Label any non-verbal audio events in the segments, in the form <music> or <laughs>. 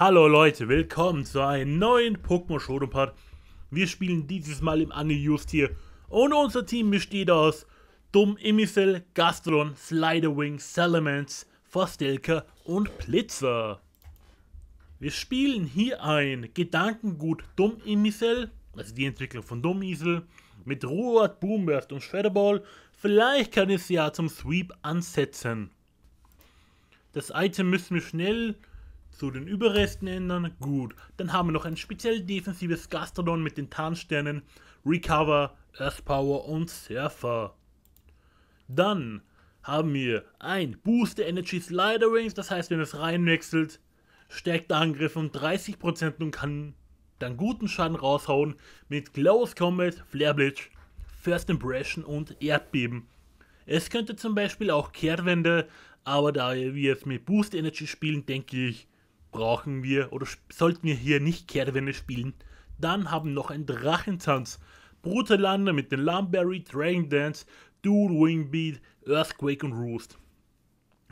Hallo Leute, willkommen zu einem neuen Pokémon Shodown Wir spielen dieses Mal im Unused hier und unser Team besteht aus Dumm Imisel, Gastron, Sliderwing, Salamence, Fostelker und Blitzer. Wir spielen hier ein Gedankengut Dumm Imisel, also die Entwicklung von Dumm Isel, mit Ruhrort, Boomburst und Shadow Vielleicht kann ich es ja zum Sweep ansetzen. Das Item müssen wir schnell zu den Überresten ändern? Gut. Dann haben wir noch ein speziell defensives Gastrodon mit den Tarnsternen, Recover, Earth Power und Surfer. Dann haben wir ein Booster Energy Slider Range, das heißt, wenn es reinwechselt, stärkt der Angriff um 30% und kann dann guten Schaden raushauen mit Close Combat, Flare Blitz, First Impression und Erdbeben. Es könnte zum Beispiel auch Kehrtwende, aber da wir es mit Boost Energy spielen, denke ich, brauchen wir oder sollten wir hier nicht Kehrtwende spielen. Dann haben noch ein Drachentanz, Brutalander mit den Lumberry, Dragon Dance, Dual Wingbeat, Earthquake und Roost.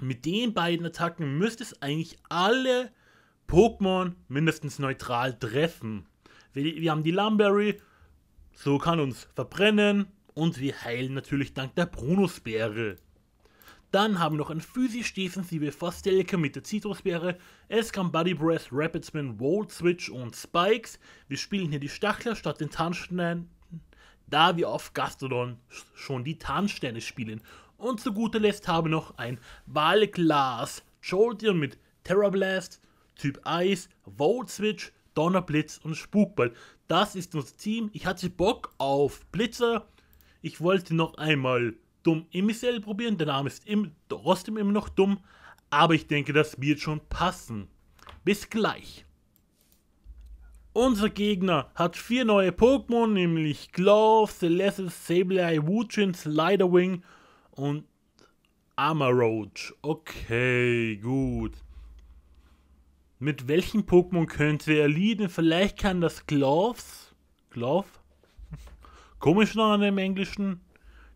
Mit den beiden Attacken müsste es eigentlich alle Pokémon mindestens neutral treffen. Wir, wir haben die Lumberry, so kann uns verbrennen und wir heilen natürlich dank der Brunusbeere. Dann haben wir noch ein physisch defensive Fassdelke mit der Zitrusbeere. Es kam Buddy Breath, Rapid Spin, Volt Switch und Spikes. Wir spielen hier die Stachler statt den Tarnstein, da wir auf Gastodon schon die Tarnsterne spielen. Und zu guter Letzt haben wir noch ein Wahlglas Jolteon mit Terra Blast, Typ Eis, Volt Switch, Donnerblitz und Spukball. Das ist unser Team. Ich hatte Bock auf Blitzer. Ich wollte noch einmal dumm Imbissell probieren. Der Name ist im, trotzdem immer noch dumm. Aber ich denke, das wird schon passen. Bis gleich. Unser Gegner hat vier neue Pokémon, nämlich Glove, Celeste, Sableye, Wuchin, Sliderwing und Armoroach. Okay, gut. Mit welchen Pokémon könnte er lieben? Vielleicht kann das Gloves. Glove? Komisch noch an dem Englischen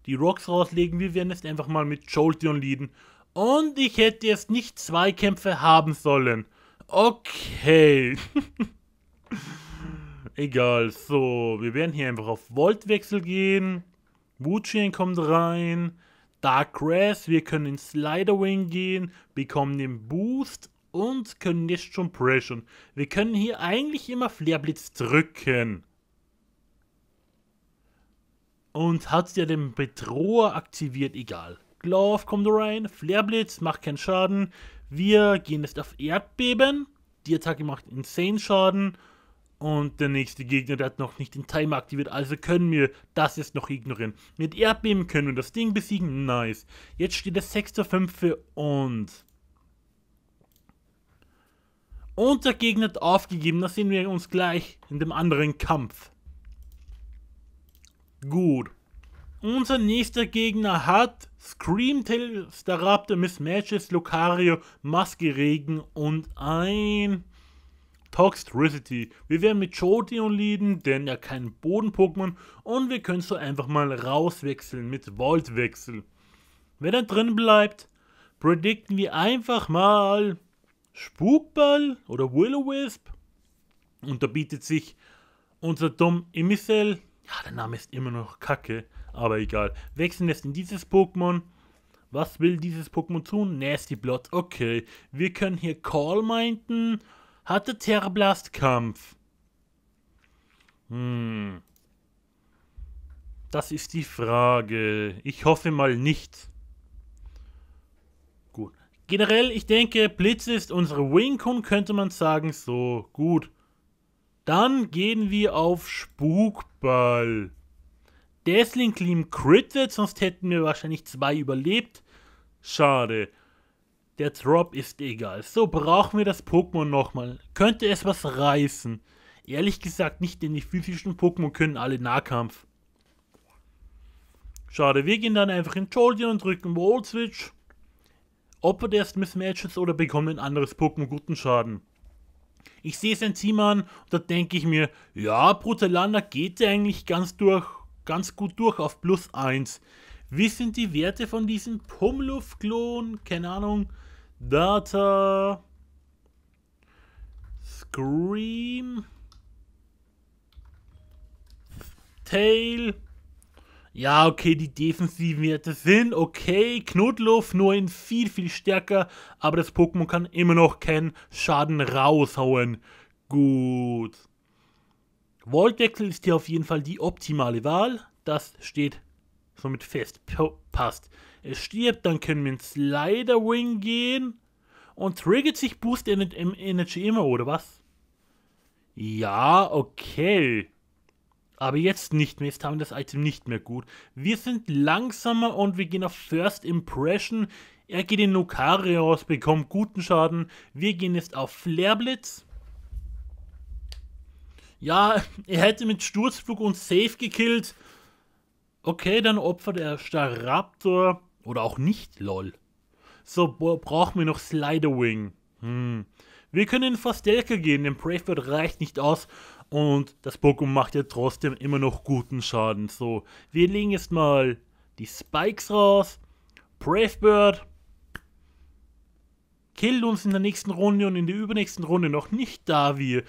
die Rocks rauslegen. Wir werden jetzt einfach mal mit Jolteon leaden. Und ich hätte jetzt nicht zwei Kämpfe haben sollen. Okay. <laughs> Egal, so, wir werden hier einfach auf Voltwechsel gehen. Wuchian kommt rein. Darkgrass, wir können in Sliderwing gehen, bekommen den Boost und können jetzt schon Pressure. Wir können hier eigentlich immer Flareblitz drücken und hat ja den Bedroher aktiviert, egal. Glove kommt rein, Flairblitz macht keinen Schaden. Wir gehen jetzt auf Erdbeben. Die Attacke macht insane Schaden. Und der nächste Gegner, der hat noch nicht den Timer aktiviert, also können wir das jetzt noch ignorieren. Mit Erdbeben können wir das Ding besiegen, nice. Jetzt steht es 6 zu 5 und... Und der Gegner hat aufgegeben, da sehen wir uns gleich in dem anderen Kampf. Gut. Unser nächster Gegner hat Screamtail, Staraptor, Mismatches, Lucario, Maskeregen und ein Toxtricity. Wir werden mit Jolteon leaden, denn er kein Boden-Pokémon und wir können so einfach mal rauswechseln mit Voltwechsel. Wer dann drin bleibt, predikten wir einfach mal Spukball oder Will-O-Wisp. Und da bietet sich unser dumm Emissel ja, der Name ist immer noch kacke, aber egal. Wechseln jetzt in dieses Pokémon. Was will dieses Pokémon tun? Nasty Blood. Okay, wir können hier Call meinten. Hatte Terrorblast Kampf. Hm. Das ist die Frage. Ich hoffe mal nicht. Gut. Generell, ich denke, Blitz ist unsere Wincon, könnte man sagen. So, gut. Dann gehen wir auf Spukball. Dazzling Clean Crit sonst hätten wir wahrscheinlich zwei überlebt. Schade. Der Drop ist egal. So brauchen wir das Pokémon nochmal. Könnte es was reißen? Ehrlich gesagt nicht, denn die physischen Pokémon können alle Nahkampf. Schade, wir gehen dann einfach in Jolteon und drücken Volt Switch. Opfer des Mismatches oder bekommen ein anderes Pokémon guten Schaden. Ich sehe St. Simon und da denke ich mir, ja, Brutalander geht ja eigentlich ganz durch, ganz gut durch auf plus 1. Wie sind die Werte von diesem Pumluff-Klon? Keine Ahnung. Data. Scream. Tail ja, okay, die Defensiven Werte sind okay, Knotluft nur in viel, viel stärker, aber das Pokémon kann immer noch keinen Schaden raushauen. Gut. Voltwechsel ist hier auf jeden Fall die optimale Wahl, das steht somit fest, passt. Es stirbt, dann können wir ins Sliderwing gehen und triggert sich Boost Energy immer, oder was? Ja, okay. Aber jetzt nicht mehr. Jetzt haben wir das Item nicht mehr gut. Wir sind langsamer und wir gehen auf First Impression. Er geht in Nukarios, bekommt guten Schaden. Wir gehen jetzt auf Flare Blitz. Ja, <laughs> er hätte mit Sturzflug und Safe gekillt. Okay, dann opfert er Staraptor. Oder auch nicht, lol. So, brauchen wir noch Sliderwing. Hm. Wir können in Fastelka gehen, denn Brave Bird reicht nicht aus. Und das Pokémon macht ja trotzdem immer noch guten Schaden. So, wir legen jetzt mal die Spikes raus. Brave Bird killt uns in der nächsten Runde und in der übernächsten Runde noch nicht, da wir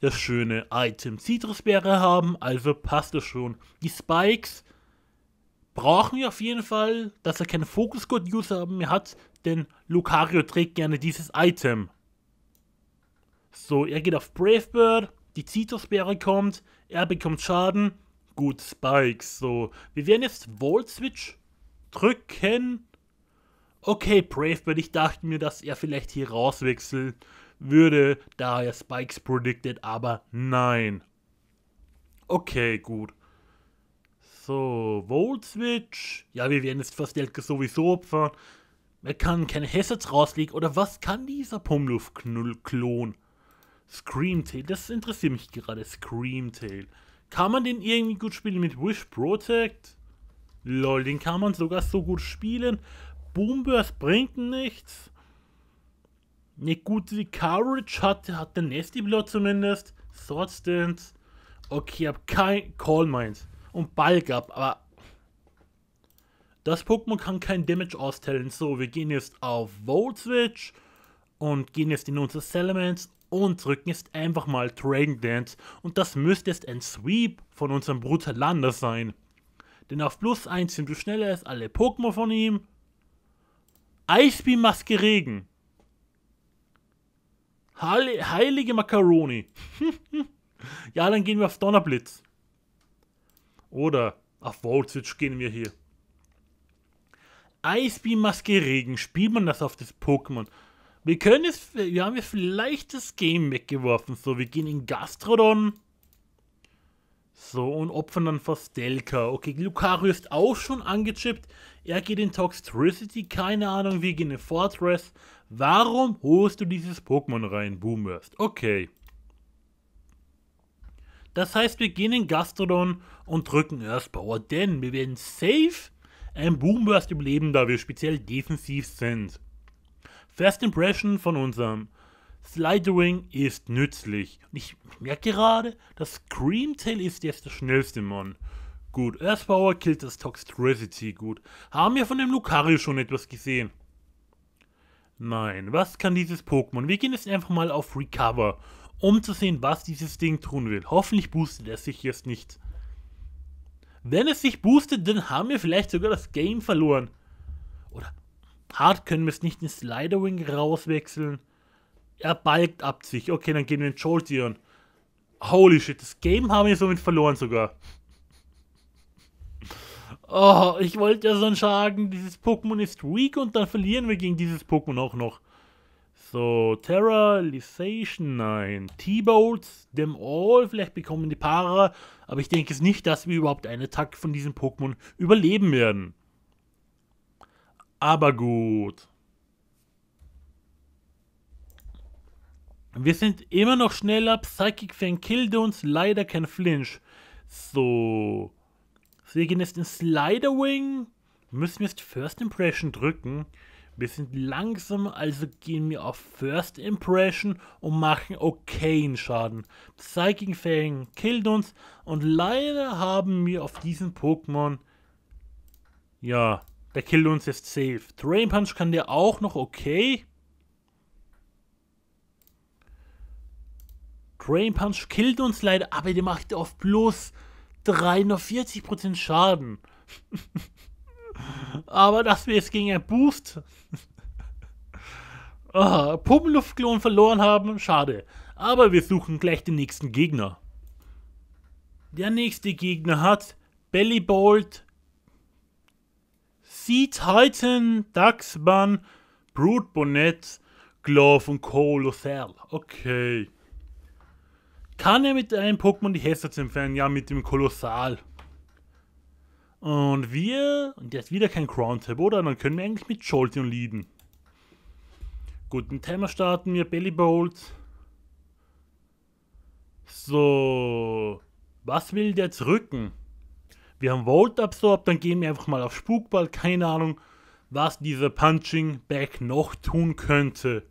das schöne Item Citrusbeere haben. Also passt das schon. Die Spikes brauchen wir auf jeden Fall, dass er keinen Focus Code User mehr hat, denn Lucario trägt gerne dieses Item. So, er geht auf Brave Bird die Zitrusbeere kommt, er bekommt Schaden, gut, Spikes, so. Wir werden jetzt Volt Switch drücken. Okay, Brave Bird, ich dachte mir, dass er vielleicht hier rauswechseln würde, da er Spikes predicted, aber nein. Okay, gut. So, Volt Switch. Ja, wir werden jetzt Verstelke sowieso opfern. Er kann keine Hessets rauslegen. Oder was kann dieser Pumluft-Klon? Scream Tail, das interessiert mich gerade. Scream Tail. Kann man den irgendwie gut spielen mit Wish Protect? Lol, den kann man sogar so gut spielen. Boomburst bringt nichts. Eine gute Courage hat, hat der Nasty Blood zumindest. Sword Stance. Okay, habe kein Call Mind. Und Ball ab, aber. Das Pokémon kann kein Damage austeilen. So, wir gehen jetzt auf Volt Switch und gehen jetzt in unser Settlements und drücken jetzt einfach mal Dragon Dance und das müsste jetzt ein Sweep von unserem Bruder Lander sein. Denn auf plus 1 sind du schneller als alle Pokémon von ihm. Eisbeam Maske Regen. Heilige Macaroni. <laughs> ja, dann gehen wir auf Donnerblitz. Oder auf Voltage gehen wir hier. Eisbeam Maske Regen spielt man das auf das Pokémon wir können es, wir haben jetzt vielleicht das Game weggeworfen. So, wir gehen in Gastrodon. So, und opfern dann Verstelka. Okay, Lucario ist auch schon angechippt. Er geht in Toxtricity, keine Ahnung, wir gehen in Fortress. Warum holst du dieses Pokémon rein, Boomburst? Okay. Das heißt, wir gehen in Gastrodon und drücken Earthpower, denn wir werden safe ein Boomburst überleben, da wir speziell defensiv sind. First Impression von unserem Slidering ist nützlich. Und ich merke gerade, dass Screamtail ist jetzt der schnellste Mon. Gut, Earthpower killt das Toxtricity Gut. Haben wir von dem Lucario schon etwas gesehen? Nein, was kann dieses Pokémon? Wir gehen jetzt einfach mal auf Recover, um zu sehen, was dieses Ding tun will. Hoffentlich boostet es sich jetzt nicht. Wenn es sich boostet, dann haben wir vielleicht sogar das Game verloren. Hart können wir es nicht in Sliderwing rauswechseln. Er balgt ab sich. Okay, dann gehen wir in Jolteon. Holy shit, das Game haben wir somit verloren sogar. Oh, ich wollte ja sonst sagen, dieses Pokémon ist weak und dann verlieren wir gegen dieses Pokémon auch noch. So, Terra, nein. T-Bolts, Them All, vielleicht bekommen die Para, aber ich denke es nicht, dass wir überhaupt einen Attack von diesem Pokémon überleben werden. Aber gut. Wir sind immer noch schneller. Psychic Fan killt uns. Leider kein Flinch. So. Wir gehen jetzt in Slider Wing. Müssen wir jetzt First Impression drücken. Wir sind langsam, also gehen wir auf First Impression und machen okayen Schaden. Psychic Fang killt uns und leider haben wir auf diesen Pokémon ja der killt uns jetzt safe. Drain Punch kann der auch noch okay. Drain Punch killt uns leider, aber der macht auf bloß 43% Schaden. <laughs> aber dass wir jetzt gegen ein Boost. oh, <laughs> ah, Pumpenluftklon verloren haben, schade. Aber wir suchen gleich den nächsten Gegner. Der nächste Gegner hat Bellybolt, Sea Titan, Dachsbann, Brood Bonnet, Glove und Colossal. Okay. Kann er mit einem Pokémon die Hester entfernen? Ja, mit dem Kolossal. Und wir... Und der ist wieder kein Crown Tab, oder? Dann können wir eigentlich mit Jolteon leaden. Gut, den Timer starten wir. Bellybolt. So... Was will der jetzt rücken? Wir haben Volt Absorb, dann gehen wir einfach mal auf Spukball. Keine Ahnung, was dieser Punching Back noch tun könnte.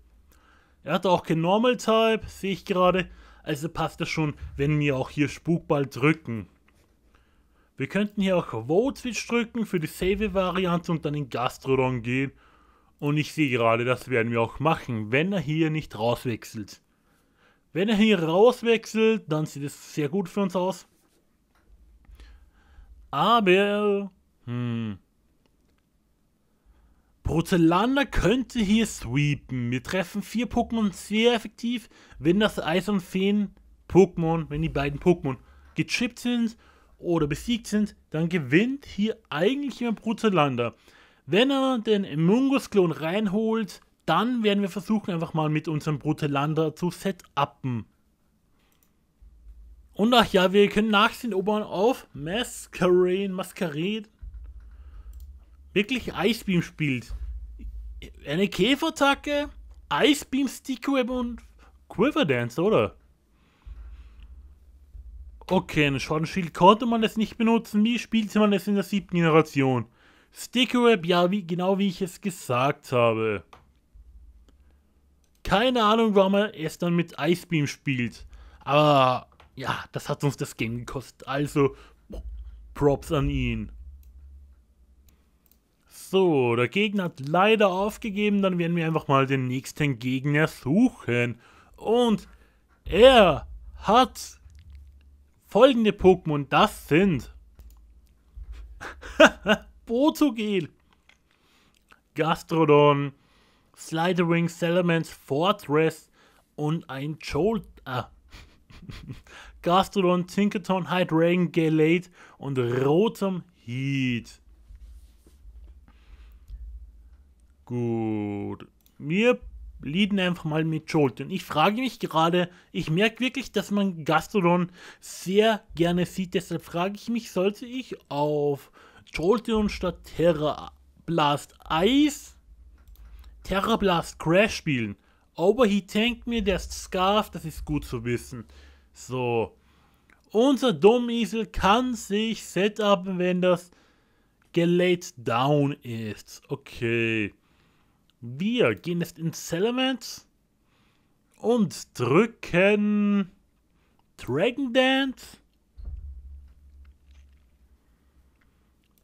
Er hat auch kein Normal Type, sehe ich gerade. Also passt das schon, wenn wir auch hier Spukball drücken. Wir könnten hier auch Volt-Switch drücken für die Save-Variante und dann in Gastrodon gehen. Und ich sehe gerade, das werden wir auch machen, wenn er hier nicht rauswechselt. Wenn er hier rauswechselt, dann sieht es sehr gut für uns aus. Aber, hm. Porzelana könnte hier sweepen. Wir treffen vier Pokémon sehr effektiv, wenn das Eis- und Feen-Pokémon, wenn die beiden Pokémon gechippt sind oder besiegt sind, dann gewinnt hier eigentlich immer Brutzelander. Wenn er den Mungus-Klon reinholt, dann werden wir versuchen, einfach mal mit unserem Brutzelander zu set-uppen. Und ach ja, wir können nachsehen, ob man auf Masquerade, Masquerade wirklich Icebeam spielt. Eine Käfertacke, Icebeam, Stickweb und Quiver Dance, oder? Okay, ein Schadenschild konnte man es nicht benutzen. Wie spielte man es in der siebten Generation? Stickerweb, ja, wie, genau wie ich es gesagt habe. Keine Ahnung, warum man es dann mit Icebeam spielt. Aber ja, das hat uns das Game gekostet. Also, Props an ihn. So, der Gegner hat leider aufgegeben. Dann werden wir einfach mal den nächsten Gegner suchen. Und er hat folgende Pokémon. Das sind... <laughs> Botogel, Gastrodon, Slidering, Salamence, Fortress und ein Jolt... Ah, <laughs> Gastrodon, Tinkerton, Hydrain, Galate und rotem Heat. Gut. Wir lieden einfach mal mit Jolt. Und ich frage mich gerade, ich merke wirklich, dass man Gastrodon sehr gerne sieht. Deshalb frage ich mich, sollte ich auf Jolteon statt Terra Blast Eis Terra Blast Crash spielen? Overheat tankt mir, der Scarf, das ist gut zu wissen. So. Unser Dummiesel kann sich setupen, wenn das gelaid down ist. Okay. Wir gehen jetzt in Element und drücken Dragon Dance.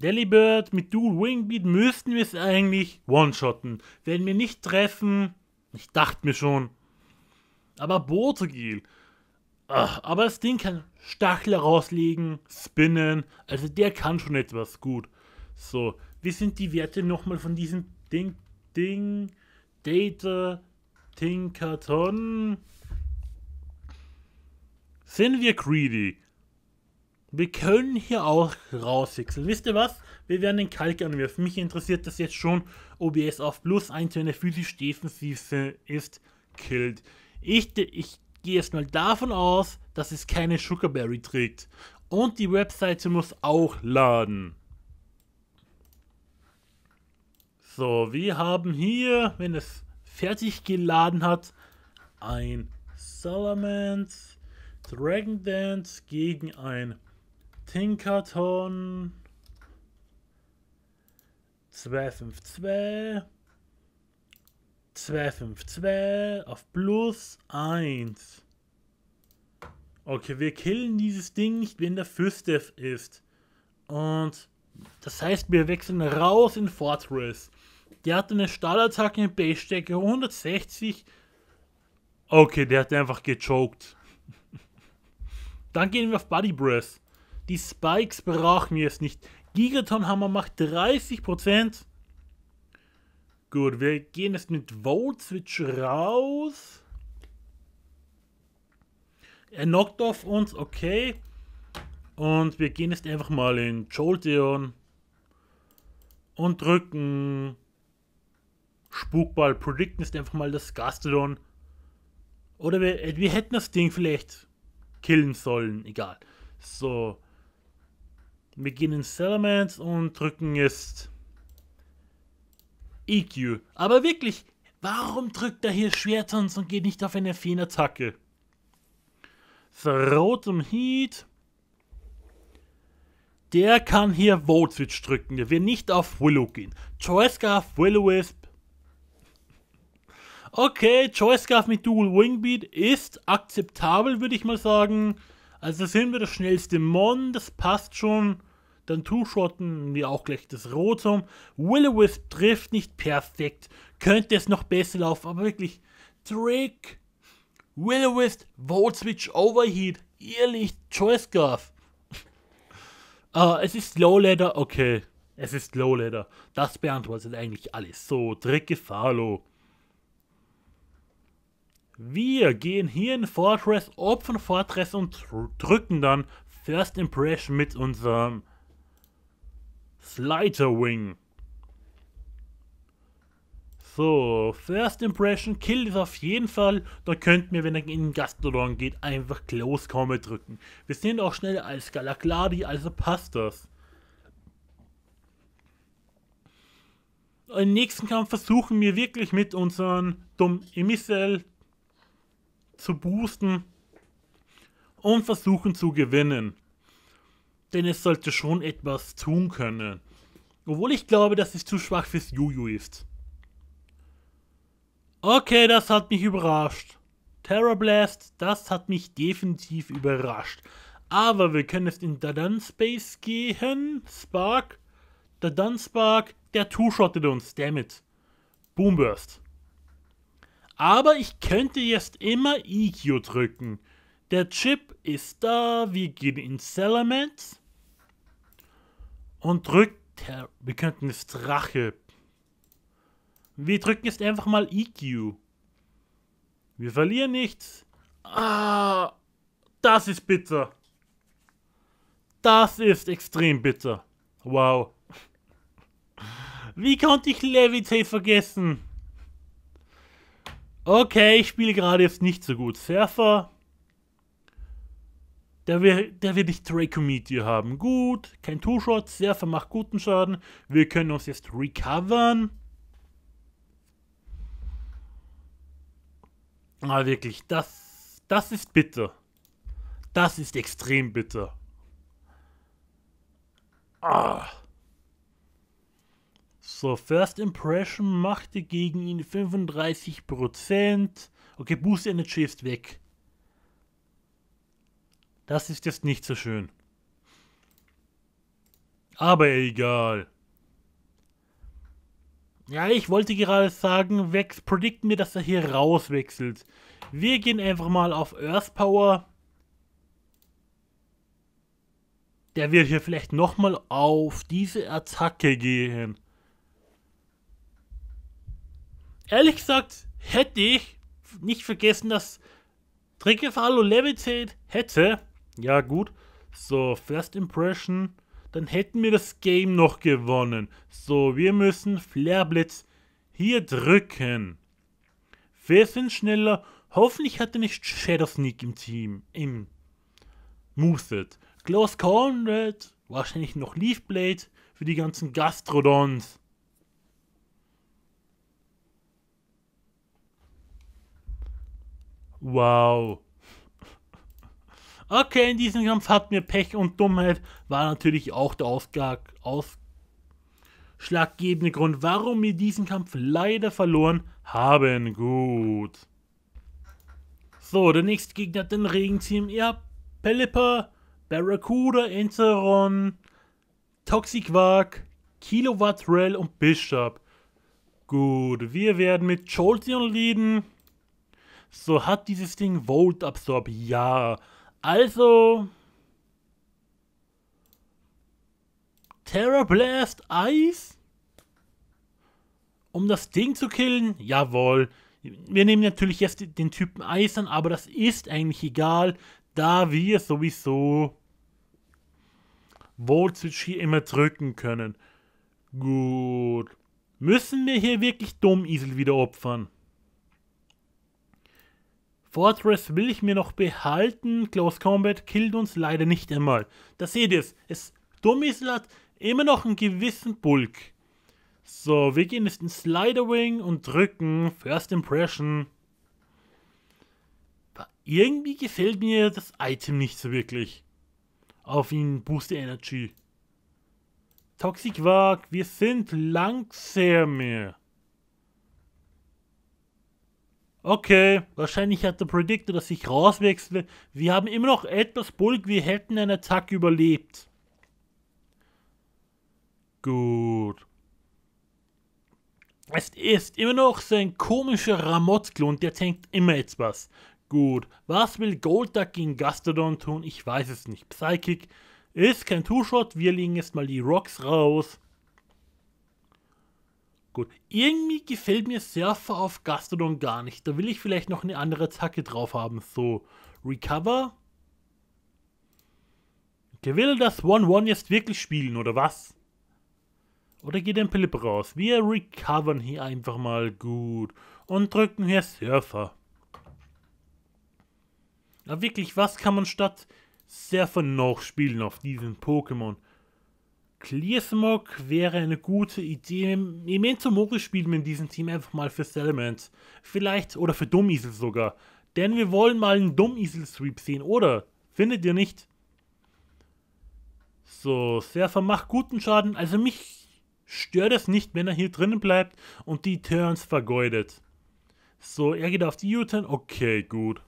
Delibird mit Dual Wingbeat müssten wir es eigentlich one-shotten. Werden wir nicht treffen, ich dachte mir schon. Aber Botogil, Ach, aber das Ding kann Stachel rauslegen, spinnen. Also der kann schon etwas gut. So, wie sind die Werte nochmal von diesem Ding, Ding, Data, Tinkerton? Sind wir greedy? Wir können hier auch rauswechseln. Wisst ihr was? Wir werden den Kalk anwerfen. Mich interessiert das jetzt schon, OBS auf plus 1, wenn er physisch defensiv ist, killt. Ich, ich gehe erstmal davon aus, dass es keine Sugarberry trägt. Und die Webseite muss auch laden. So, wir haben hier, wenn es fertig geladen hat, ein Salamence, Dragon Dance gegen ein Tinkerton 252 252 auf plus 1. Okay, wir killen dieses Ding nicht, wenn der Fürstef ist. Und das heißt, wir wechseln raus in Fortress. Der hat eine Stahlattacke in Base-Stärke 160. Okay, der hat einfach gechoked. <laughs> Dann gehen wir auf Buddy Breath. Die Spikes brauchen wir jetzt nicht. Gigaton Hammer macht 30%. Gut, wir gehen jetzt mit Volt Switch raus. Er knockt auf uns, okay. Und wir gehen jetzt einfach mal in Jolteon und drücken Spukball, predicten ist einfach mal das Gastodon. Oder wir, äh, wir hätten das Ding vielleicht killen sollen, egal. So. Wir gehen in Salamence und drücken jetzt EQ. Aber wirklich, warum drückt er hier Schwertons und geht nicht auf eine Feenattacke? attacke Rotem Heat. Der kann hier Vote Switch drücken. Der wird nicht auf Willow gehen. Choice Scarf, Willow Wisp. Okay, Choice Scarf mit Dual Wingbeat ist akzeptabel, würde ich mal sagen. Also sind wir das schnellste Mon, das passt schon. Dann Two-Shotten wir auch gleich das Rot um. Will-O-Wisp trifft nicht perfekt. Könnte es noch besser laufen, aber wirklich Trick. Will-O-Wisp, Volt-Switch, Overheat. Ehrlich, Choice Guard. uh, <laughs> ah, es ist Low-Ladder, okay. Es ist Low-Ladder. Das beantwortet eigentlich alles. So, Trick Gefalo. Wir gehen hier in Fortress, Opfern Fortress und drücken dann First Impression mit unserem Sliderwing. So, First Impression, Kill ist auf jeden Fall. Da könnt ihr, wenn er in den Gastrodon geht, einfach Close Combat drücken. Wir sind auch schneller als Galagladi, also passt das. Im nächsten Kampf versuchen wir wirklich mit unseren dummen Emissel zu boosten und versuchen zu gewinnen denn es sollte schon etwas tun können. Obwohl ich glaube, dass es zu schwach fürs Juju ist. Okay, das hat mich überrascht. Terror Blast, das hat mich definitiv überrascht. Aber wir können jetzt in Dadan Space gehen. Spark. Dadan Spark. Der two-shottet uns, dammit. Boomburst. Aber ich könnte jetzt immer EQ drücken. Der Chip ist da. Wir gehen in Salamence. Und drückt. Wir könnten es Drache. Wir drücken jetzt einfach mal EQ. Wir verlieren nichts. Ah, das ist bitter. Das ist extrem bitter. Wow. Wie konnte ich Levitate vergessen? Okay, ich spiele gerade jetzt nicht so gut. Surfer. Der will, da wir nicht Draco Meteor haben. Gut, kein Two-Shot, Server macht guten Schaden. Wir können uns jetzt recovern. Ah, wirklich, das, das ist bitter. Das ist extrem bitter. Ah. So, First Impression machte gegen ihn 35%. Okay, Boost Energy ist weg. Das ist jetzt nicht so schön. Aber egal. Ja, ich wollte gerade sagen, Vex, predict mir, dass er hier rauswechselt. Wir gehen einfach mal auf Earth Power. Der wird hier vielleicht nochmal auf diese Attacke gehen. Ehrlich gesagt, hätte ich nicht vergessen, dass Trickefalo Levitate hätte. Ja, gut. So, First Impression. Dann hätten wir das Game noch gewonnen. So, wir müssen Flare Blitz hier drücken. Wir sind schneller. Hoffentlich hat er nicht Shadow Sneak im Team. Im Moveset. Close Conrad. Wahrscheinlich noch Leaf Blade für die ganzen Gastrodons. Wow. Okay, in diesem Kampf hatten wir Pech und Dummheit war natürlich auch der Ausgag, ausschlaggebende Grund, warum wir diesen Kampf leider verloren haben. Gut. So, der nächste Gegner hat den Regenteam. Ja, Pelipper, Barracuda, Enteron, Toxicvark, Kilowattrell und Bishop. Gut, wir werden mit Jolteon leaden. So, hat dieses Ding Volt Absorb? Ja. Also. Terror Blast Ice? Um das Ding zu killen? Jawohl. Wir nehmen natürlich jetzt den Typen Eis an, aber das ist eigentlich egal, da wir sowieso Volt Switch hier immer drücken können. Gut. Müssen wir hier wirklich Dummiesel wieder opfern? Fortress will ich mir noch behalten. Close Combat killt uns leider nicht einmal. Da seht ihr es. Es hat immer noch einen gewissen Bulk. So, wir gehen jetzt in Slider Wing und drücken First Impression. Irgendwie gefällt mir das Item nicht so wirklich. Auf ihn Boost Energy. Toxic Warg, wir sind langsam mehr. Okay, wahrscheinlich hat der Predictor, dass ich rauswechsle. Wir haben immer noch etwas Bulk, wir hätten einen Attack überlebt. Gut. Es ist immer noch sein komischer ramot der tankt immer etwas. Gut, was will Golduck gegen Gastodon tun? Ich weiß es nicht. Psychic ist kein Two-Shot, wir legen jetzt mal die Rocks raus. Gut. Irgendwie gefällt mir Surfer auf Gastodon gar nicht. Da will ich vielleicht noch eine andere Attacke drauf haben. So, Recover. Der will das 1-1 jetzt wirklich spielen, oder was? Oder geht ein Pilip raus? Wir recovern hier einfach mal gut. Und drücken hier Surfer. Aber wirklich, was kann man statt Surfer noch spielen auf diesen Pokémon? Clearsmog wäre eine gute Idee. Memento Mori spielen wir in diesem Team einfach mal für Settlement. Vielleicht, oder für Dummiesel sogar. Denn wir wollen mal einen Dummiesel-Sweep sehen, oder? Findet ihr nicht? So, Server macht guten Schaden. Also mich stört es nicht, wenn er hier drinnen bleibt und die Turns vergeudet. So, er geht auf die U-Turn. Okay, gut.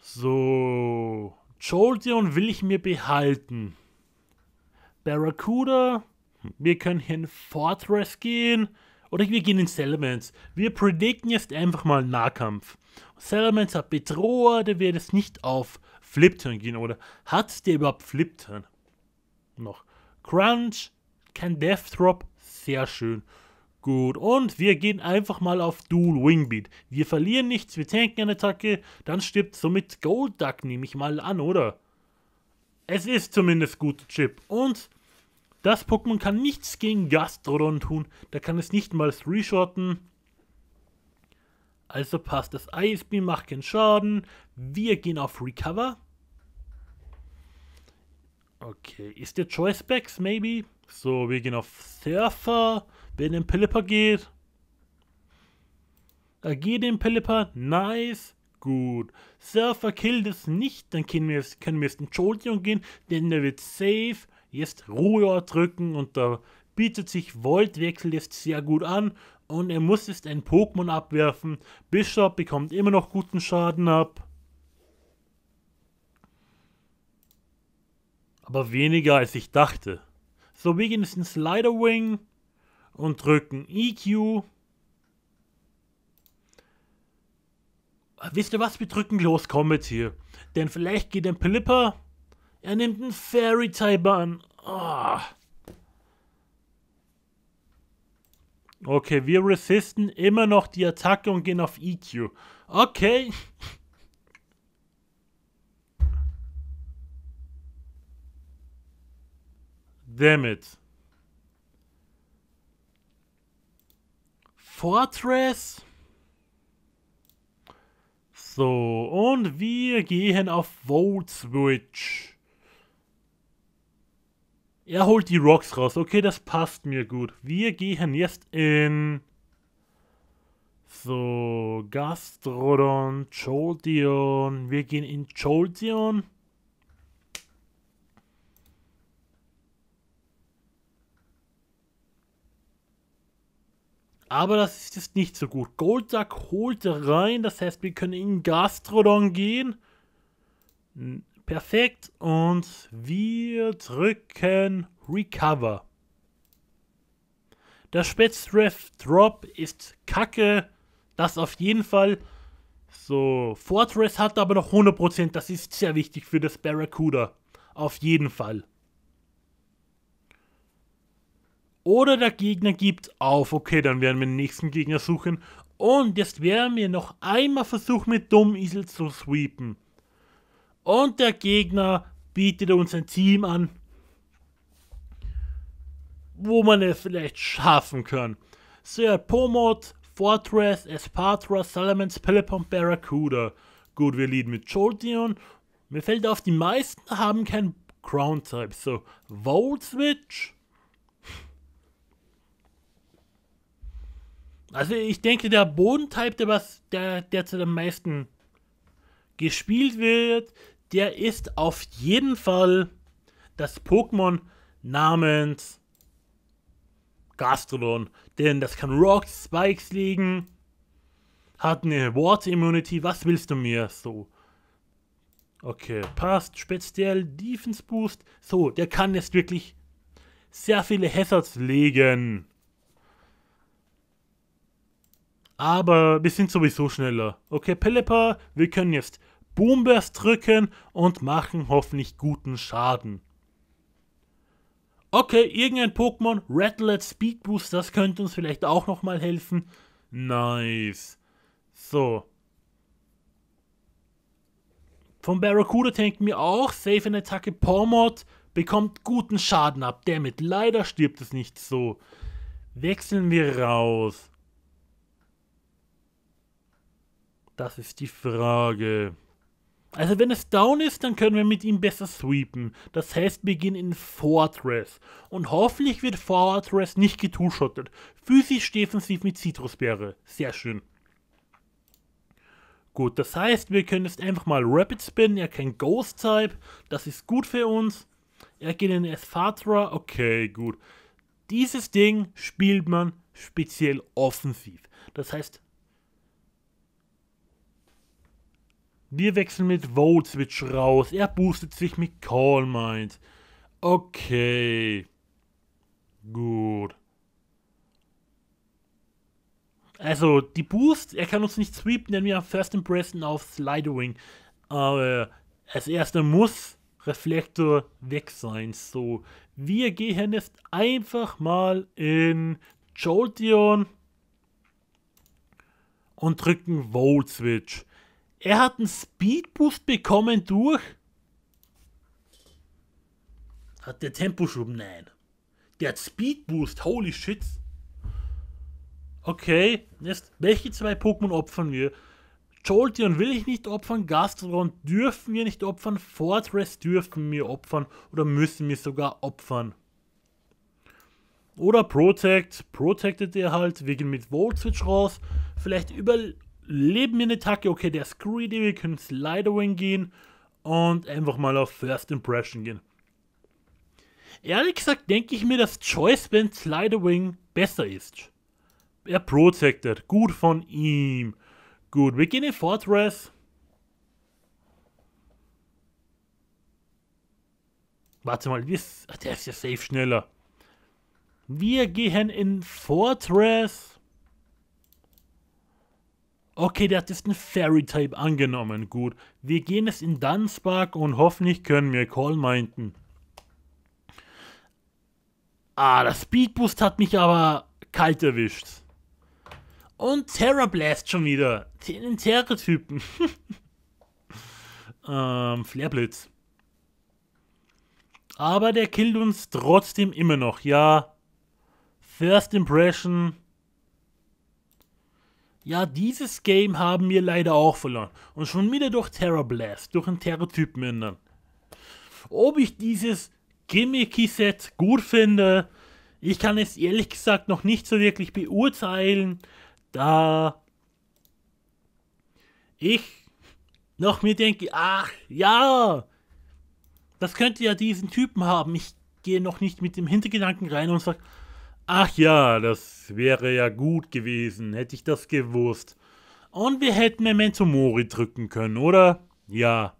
So, Jolteon will ich mir behalten. Barracuda, wir können hier in Fortress gehen. Oder wir gehen in Settlements. Wir predikten jetzt einfach mal Nahkampf. Settlements hat Bedroher, der wird es nicht auf Flipturn gehen. Oder hat der überhaupt Flipturn? Noch. Crunch, kein Death Drop, sehr schön. Gut, und wir gehen einfach mal auf Dual Wingbeat. Wir verlieren nichts, wir tanken eine Attacke, dann stirbt somit Gold Duck, nehme ich mal an, oder? Es ist zumindest gut, Chip. Und das Pokémon kann nichts gegen Gastrodon tun, da kann es nicht mal 3-shotten. Also passt, das Eisbeam macht keinen Schaden. Wir gehen auf Recover. Okay, ist der Choice Backs, maybe? So, wir gehen auf Surfer. Wer den Pelipper geht. Er geht den Pelipper. Nice. Gut. Surfer killt es nicht. Dann können wir jetzt, können wir jetzt in Jolteon gehen. Denn der wird safe. Jetzt Ruhe drücken. Und da bietet sich Voltwechsel jetzt sehr gut an. Und er muss jetzt ein Pokémon abwerfen. Bishop bekommt immer noch guten Schaden ab. aber weniger als ich dachte. So, wir gehen jetzt in Slider Wing und drücken EQ. Äh, wisst ihr was? Wir drücken Los komm Comet hier. Denn vielleicht geht ein Pelipper. Er nimmt einen Fairy Tiber an. Oh. Okay, wir resisten immer noch die Attacke und gehen auf EQ. Okay. Damn it. Fortress. So, und wir gehen auf Volt Switch. Er holt die Rocks raus. Okay, das passt mir gut. Wir gehen jetzt in... So, Gastrodon, Choldion. Wir gehen in Choldion. Aber das ist jetzt nicht so gut. Goldsack holt rein. Das heißt, wir können in Gastrodon gehen. Perfekt. Und wir drücken Recover. Der Spätzref Drop ist kacke. Das auf jeden Fall. So, Fortress hat aber noch 100%. Das ist sehr wichtig für das Barracuda. Auf jeden Fall. oder der Gegner gibt auf. Okay, dann werden wir den nächsten Gegner suchen. Und jetzt werden wir noch einmal versuchen, mit Dummisel zu sweepen. Und der Gegner bietet uns ein Team an, wo man es vielleicht schaffen kann. So, ja, Pomod, Fortress, Espatra, Salamence, Pelopon, Barracuda. Gut, wir leaden mit Jolteon. Mir fällt auf, die meisten haben kein Crown-Type. So, Volt Switch. Also ich denke, der Bodentyp, der, was, der derzeit am meisten gespielt wird, der ist auf jeden Fall das Pokémon namens Gastrodon. Denn das kann Rocks, Spikes liegen, hat eine Water Immunity. Was willst du mir so? Okay, passt. Speziell Defense Boost. So, der kann jetzt wirklich sehr viele Hazards legen aber wir sind sowieso schneller. Okay, Pelipper, wir können jetzt Boomburst drücken und machen hoffentlich guten Schaden. Okay, irgendein Pokémon, Rattlet, Speed Boost, das könnte uns vielleicht auch nochmal helfen. Nice. So. Vom Barracuda denken wir auch, safe in Attacke Pormod, bekommt guten Schaden ab. Damit, leider stirbt es nicht so. Wechseln wir raus. Das ist die Frage. Also wenn es down ist, dann können wir mit ihm besser sweepen. Das heißt, wir gehen in Fortress. Und hoffentlich wird Fortress nicht getuschottet. Physisch defensiv mit Zitrusbeere. Sehr schön. Gut, das heißt, wir können jetzt einfach mal Rapid Spin. Er kennt Ghost-Type. Das ist gut für uns. Er geht in Esphatra. Okay, gut. Dieses Ding spielt man speziell offensiv. Das heißt, Wir wechseln mit Switch raus. Er boostet sich mit Call Mind. Okay. Gut. Also, die Boost, er kann uns nicht sweepen, denn wir haben First Impression auf Slidewing. Aber als erster muss Reflektor weg sein. So, wir gehen jetzt einfach mal in Jolteon und drücken Volt Switch. Er hat einen Speedboost bekommen durch. Hat der Temposchub? Nein. Der hat Speedboost. Holy shit. Okay, jetzt welche zwei Pokémon opfern wir? Jolteon will ich nicht opfern, Gastron dürfen wir nicht opfern, Fortress dürfen wir opfern oder müssen wir sogar opfern. Oder Protect, Protected er halt wegen mit Volt Switch raus. Vielleicht über leben wir eine Tacke, okay, der ist greedy, wir können Slidering gehen und einfach mal auf First Impression gehen. Ehrlich gesagt denke ich mir, dass Choice Band Slidering besser ist. Er protected, gut von ihm. Gut, wir gehen in Fortress. Warte mal, ist, ach, der ist ja safe schneller. Wir gehen in Fortress. Okay, der hat jetzt einen Fairy-Type angenommen. Gut. Wir gehen jetzt in Dunspark und hoffentlich können wir Call meinten. Ah, der Speedboost hat mich aber kalt erwischt. Und Terra Blast schon wieder. Den Terra-Typen. <laughs> ähm, Blitz. Aber der killt uns trotzdem immer noch, ja. First Impression ja, dieses Game haben wir leider auch verloren. Und schon wieder durch Terror Blast, durch einen Terrortypen ändern. Ob ich dieses Gimmicky-Set gut finde, ich kann es ehrlich gesagt noch nicht so wirklich beurteilen, da ich noch mir denke, ach ja, das könnte ja diesen Typen haben. Ich gehe noch nicht mit dem Hintergedanken rein und sage, Ach ja, das wäre ja gut gewesen, hätte ich das gewusst. Und wir hätten Memento Mori drücken können, oder? Ja.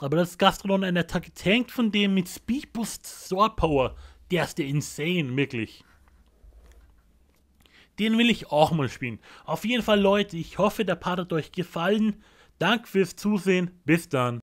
Aber das Gastronom an der Attacke tankt von dem mit Speedboost Sword Power. Der ist der insane, wirklich. Den will ich auch mal spielen. Auf jeden Fall, Leute, ich hoffe, der Part hat euch gefallen. Danke fürs Zusehen. Bis dann.